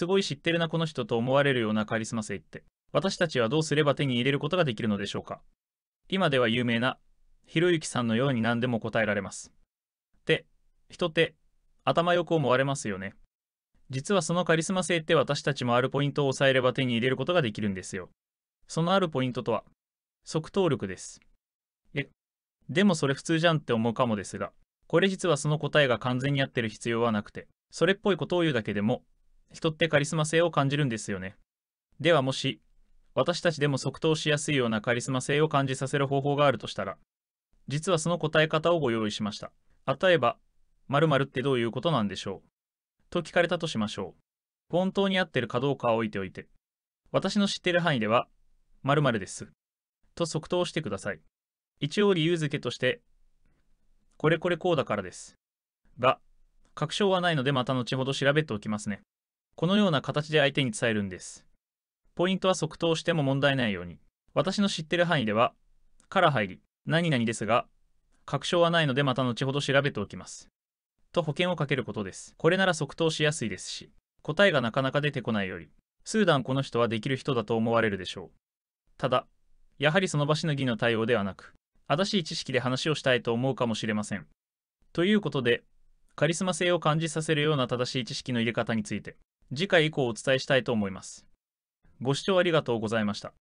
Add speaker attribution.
Speaker 1: すごい知ってるなこの人と思われるようなカリスマ性って、私たちはどうすれば手に入れることができるのでしょうか今では有名な、ひろゆきさんのように何でも答えられます。で、人って、頭よく思われますよね。実はそのカリスマ性って私たちもあるポイントを押さえれば手に入れることができるんですよ。そのあるポイントとは、即答力です。え、でもそれ普通じゃんって思うかもですが、これ実はその答えが完全に合ってる必要はなくて、それっぽいことを言うだけでも、人ってカリスマ性を感じるんですよね。ではもし、私たちでも即答しやすいようなカリスマ性を感じさせる方法があるとしたら、実はその答え方をご用意しました。例えば、〇〇ってどういうことなんでしょうと聞かれたとしましょう。本当に合ってるかどうかは置いておいて、私の知ってる範囲では、まるです。と即答してください。一応理由付けとして、これこれこうだからです。が、確証はないのでまた後ほど調べておきますね。このような形で相手に伝えるんです。ポイントは即答しても問題ないように。私の知ってる範囲では、から入り、何々ですが、確証はないのでまた後ほど調べておきます。と保険をかけることです。これなら即答しやすいですし、答えがなかなか出てこないより、スーダンこの人はできる人だと思われるでしょう。ただ、やはりその場しのぎの対応ではなく、正しい知識で話をしたいと思うかもしれません。ということで、カリスマ性を感じさせるような正しい知識の入れ方について次回以降お伝えしたいと思います。ご視聴ありがとうございました。